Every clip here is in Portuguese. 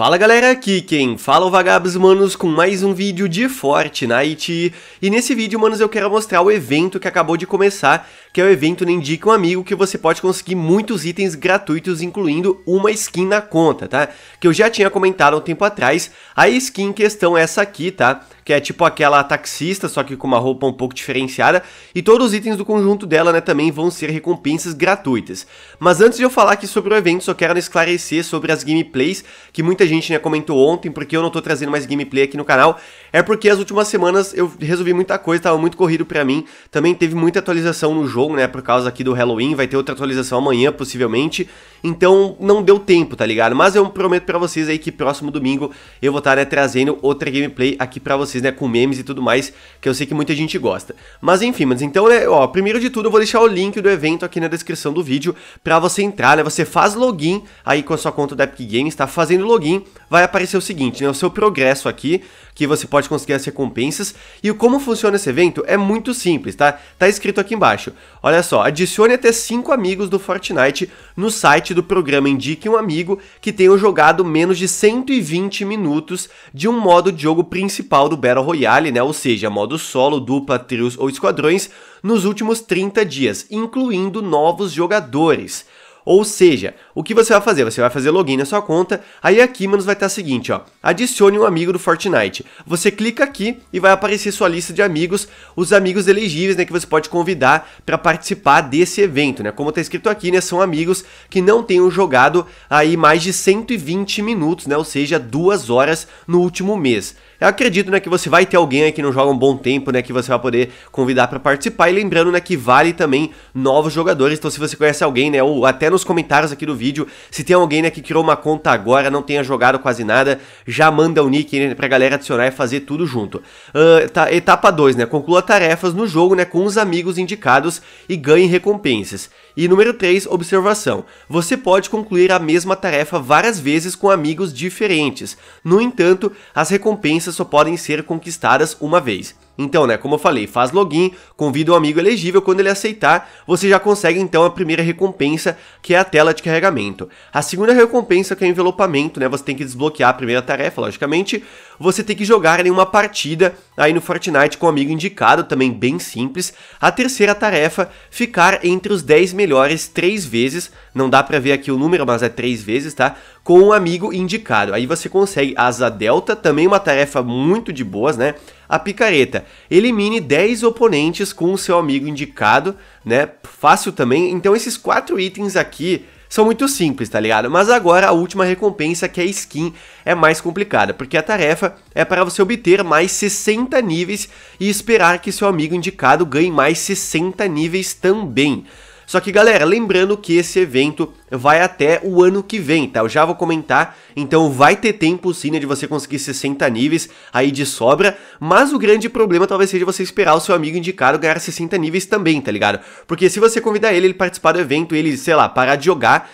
Fala galera, aqui quem fala é o Vagabos Manos com mais um vídeo de Fortnite E nesse vídeo, manos, eu quero mostrar o evento que acabou de começar Que é o evento Nem Indica um Amigo que você pode conseguir muitos itens gratuitos incluindo uma skin na conta, tá? Que eu já tinha comentado há um tempo atrás A skin em questão é essa aqui, tá? que é tipo aquela taxista, só que com uma roupa um pouco diferenciada, e todos os itens do conjunto dela, né, também vão ser recompensas gratuitas. Mas antes de eu falar aqui sobre o evento, só quero esclarecer sobre as gameplays, que muita gente, né, comentou ontem, porque eu não tô trazendo mais gameplay aqui no canal, é porque as últimas semanas eu resolvi muita coisa, tava muito corrido pra mim, também teve muita atualização no jogo, né, por causa aqui do Halloween, vai ter outra atualização amanhã, possivelmente, então não deu tempo, tá ligado? Mas eu prometo pra vocês aí que próximo domingo eu vou estar, tá, né, trazendo outra gameplay aqui pra vocês né, com memes e tudo mais, que eu sei que muita gente gosta. Mas enfim, mas então, né, ó, primeiro de tudo eu vou deixar o link do evento aqui na descrição do vídeo para você entrar, né, você faz login aí com a sua conta da Epic Games, tá fazendo login, vai aparecer o seguinte, né, o seu progresso aqui, que você pode conseguir as recompensas, e como funciona esse evento é muito simples, tá? Tá escrito aqui embaixo. Olha só, adicione até 5 amigos do Fortnite no site do programa Indique um Amigo que tenha jogado menos de 120 minutos de um modo de jogo principal do Battle Battle Royale, né, ou seja, modo solo, dupla, trios ou esquadrões, nos últimos 30 dias, incluindo novos jogadores. Ou seja, o que você vai fazer? Você vai fazer login na sua conta, aí aqui, manos, vai estar o seguinte, ó, adicione um amigo do Fortnite. Você clica aqui e vai aparecer sua lista de amigos, os amigos elegíveis, né, que você pode convidar para participar desse evento, né? Como está escrito aqui, né, são amigos que não tenham jogado aí mais de 120 minutos, né, ou seja, duas horas no último mês. Eu acredito, né, que você vai ter alguém aí que não joga um bom tempo, né, que você vai poder convidar para participar. E lembrando, né, que vale também novos jogadores. Então, se você conhece alguém, né, ou até nos comentários aqui do vídeo, se tem alguém, né, que criou uma conta agora, não tenha jogado quase nada, já manda o um nick né, pra galera adicionar e fazer tudo junto. Uh, tá, etapa 2, né, conclua tarefas no jogo, né, com os amigos indicados e ganhe recompensas. E número 3, observação. Você pode concluir a mesma tarefa várias vezes com amigos diferentes. No entanto, as recompensas só podem ser conquistadas uma vez. Então, né, como eu falei, faz login, convida um amigo elegível, quando ele aceitar, você já consegue então a primeira recompensa, que é a tela de carregamento. A segunda recompensa, que é o envelopamento, né, você tem que desbloquear a primeira tarefa, logicamente, você tem que jogar em uma partida aí no Fortnite com um amigo indicado, também bem simples. A terceira tarefa, ficar entre os 10 melhores três vezes, não dá pra ver aqui o número, mas é três vezes, tá? Com um amigo indicado. Aí você consegue asa delta, também uma tarefa muito de boas, né? a picareta. Elimine 10 oponentes com o seu amigo indicado, né? Fácil também. Então esses quatro itens aqui são muito simples, tá ligado? Mas agora a última recompensa, que é skin, é mais complicada, porque a tarefa é para você obter mais 60 níveis e esperar que seu amigo indicado ganhe mais 60 níveis também. Só que galera, lembrando que esse evento vai até o ano que vem, tá? Eu já vou comentar, então vai ter tempo sim né, de você conseguir 60 níveis aí de sobra, mas o grande problema talvez seja você esperar o seu amigo indicado ganhar 60 níveis também, tá ligado? Porque se você convidar ele, ele participar do evento, ele, sei lá, parar de jogar,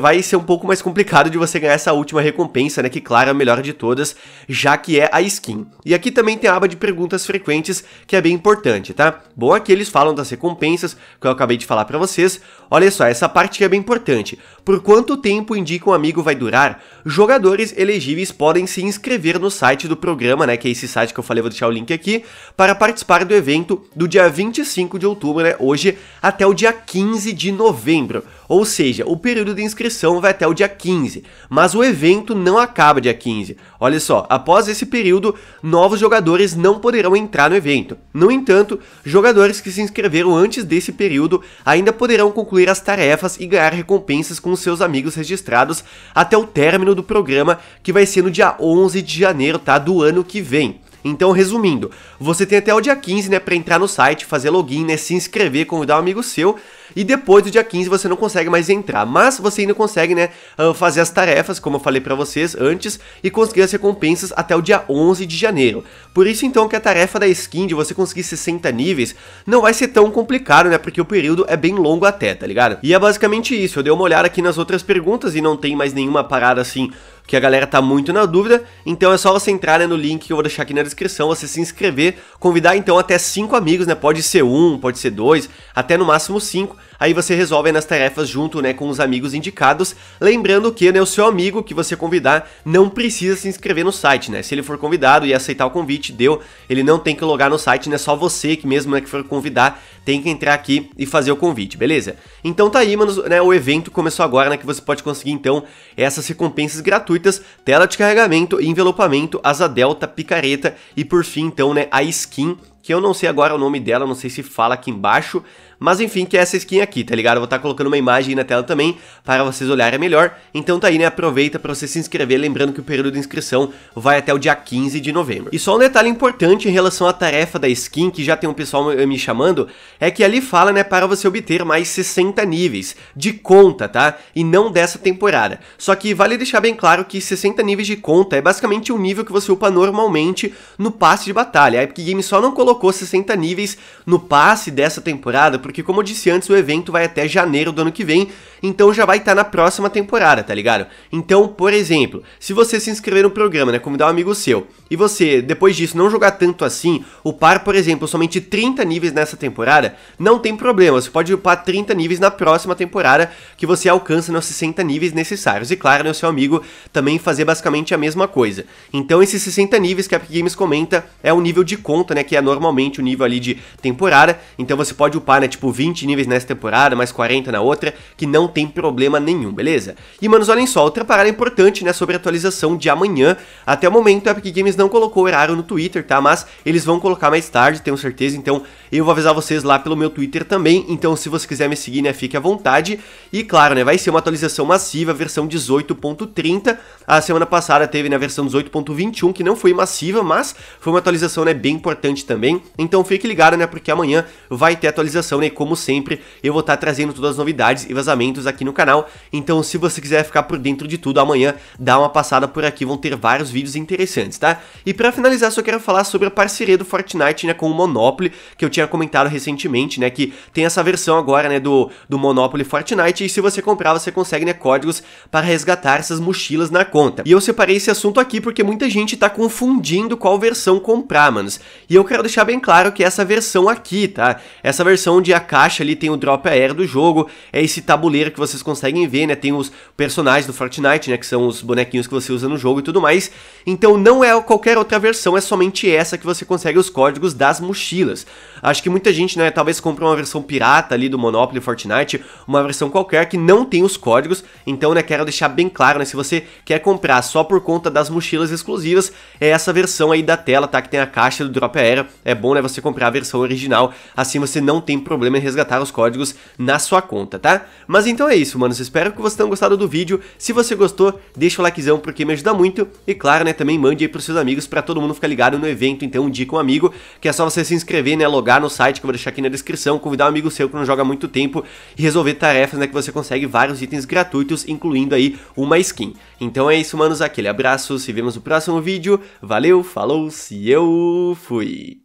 vai ser um pouco mais complicado de você ganhar essa última recompensa, né, que claro é a melhor de todas, já que é a skin. E aqui também tem a aba de perguntas frequentes, que é bem importante, tá? Bom, aqui eles falam das recompensas, que eu acabei de falar para vocês. Olha só, essa parte que é bem importante. Por quanto tempo indica um amigo vai durar? Jogadores elegíveis podem se inscrever no site do programa, né, que é esse site que eu falei, vou deixar o link aqui, para participar do evento do dia 25 de outubro, né, hoje, até o dia 15 de novembro. Ou seja, o período de inscrição vai até o dia 15, mas o evento não acaba dia 15. Olha só, após esse período, novos jogadores não poderão entrar no evento. No entanto, jogadores que se inscreveram antes desse período ainda poderão concluir as tarefas e ganhar recompensas com seus amigos registrados até o término do programa, que vai ser no dia 11 de janeiro, tá, do ano que vem. Então, resumindo, você tem até o dia 15, né, para entrar no site, fazer login, né, se inscrever, convidar um amigo seu, e depois do dia 15 você não consegue mais entrar. Mas você ainda consegue, né, ah, fazer as tarefas, como eu falei para vocês antes, e conseguir as recompensas até o dia 11 de janeiro. Por isso então que a tarefa da skin de você conseguir 60 níveis não vai ser tão complicado, né, porque o período é bem longo até, tá ligado? E é basicamente isso, eu dei uma olhada aqui nas outras perguntas e não tem mais nenhuma parada assim que a galera tá muito na dúvida, então é só você entrar né, no link que eu vou deixar aqui na descrição, você se inscrever, convidar então até 5 amigos, né? Pode ser um, pode ser dois, até no máximo 5, Aí você resolve nas tarefas junto, né, com os amigos indicados, lembrando que, né, o seu amigo que você convidar não precisa se inscrever no site, né? Se ele for convidado e aceitar o convite, deu, ele não tem que logar no site, né? Só você que mesmo né, que for convidar tem que entrar aqui e fazer o convite, beleza? Então tá aí, mano, né, o evento começou agora, né, que você pode conseguir então essas recompensas gratuitas, tela de carregamento, envelopamento, asa delta, picareta e por fim então, né, a skin que eu não sei agora o nome dela, não sei se fala aqui embaixo, mas enfim, que é essa skin aqui, tá ligado? Eu vou estar tá colocando uma imagem aí na tela também para vocês olharem melhor. Então tá aí, né? Aproveita para você se inscrever, lembrando que o período de inscrição vai até o dia 15 de novembro. E só um detalhe importante em relação à tarefa da skin, que já tem um pessoal me chamando, é que ali fala, né, para você obter mais 60 níveis de conta, tá? E não dessa temporada. Só que vale deixar bem claro que 60 níveis de conta é basicamente o nível que você upa normalmente no passe de batalha. A Epic Games só não colocou 60 níveis no passe dessa temporada porque, como eu disse antes, o evento vai até janeiro do ano que vem, então já vai estar tá na próxima temporada, tá ligado? Então, por exemplo, se você se inscrever no programa, né, convidar um amigo seu, e você, depois disso, não jogar tanto assim, upar, por exemplo, somente 30 níveis nessa temporada, não tem problema, você pode upar 30 níveis na próxima temporada, que você alcança nos né, 60 níveis necessários. E claro, né, o seu amigo também fazer basicamente a mesma coisa. Então, esses 60 níveis que a Epic Games comenta é o nível de conta, né, que é normalmente o nível ali de temporada, então você pode upar, né, tipo 20 níveis nessa temporada, mais 40 na outra, que não tem problema nenhum, beleza? E, manos, olhem só, outra parada importante, né, sobre a atualização de amanhã. Até o momento, a Epic Games não colocou o horário no Twitter, tá? Mas eles vão colocar mais tarde, tenho certeza, então eu vou avisar vocês lá pelo meu Twitter também, então se você quiser me seguir, né, fique à vontade. E claro, né, vai ser uma atualização massiva, versão 18.30. A semana passada teve na né, versão 18.21, que não foi massiva, mas foi uma atualização, né, bem importante também. Então fique ligado, né, porque amanhã vai ter atualização, né, como sempre, eu vou estar tá trazendo todas as novidades e vazamentos aqui no canal. Então se você quiser ficar por dentro de tudo amanhã, dá uma passada por aqui, vão ter vários vídeos interessantes, tá? E para finalizar, só quero falar sobre a parceria do Fortnite, né, com o Monopoly, que eu tinha comentado recentemente, né, que tem essa versão agora, né, do, do Monopoly Fortnite, e se você comprar, você consegue, né, códigos para resgatar essas mochilas na conta. E eu separei esse assunto aqui porque muita gente tá confundindo qual versão comprar, manos. E eu quero deixar bem claro que essa versão aqui, tá, essa versão onde a caixa ali tem o drop air do jogo, é esse tabuleiro que vocês conseguem ver, né, tem os personagens do Fortnite, né, que são os bonequinhos que você usa no jogo e tudo mais, então não é qualquer outra versão, é somente essa que você consegue os códigos das mochilas. Acho que muita gente, né, talvez compra uma versão pirata ali do Monopoly Fortnite, uma versão qualquer que não tem os códigos. Então, né, quero deixar bem claro, né, se você quer comprar só por conta das mochilas exclusivas, é essa versão aí da tela, tá, que tem a caixa do Drop Aera. É bom, né, você comprar a versão original, assim você não tem problema em resgatar os códigos na sua conta, tá? Mas então é isso, mano. espero que vocês tenham gostado do vídeo. Se você gostou, deixa o likezão porque me ajuda muito e claro, né, também mande aí pros seus amigos para todo mundo ficar ligado no evento, então um dia com um amigo, que é só você se inscrever, né, logar entrar no site que eu vou deixar aqui na descrição, convidar um amigo seu que não joga há muito tempo e resolver tarefas, né, que você consegue vários itens gratuitos, incluindo aí uma skin. Então é isso, manos, aquele abraço, se vemos no próximo vídeo, valeu, falou, se eu fui!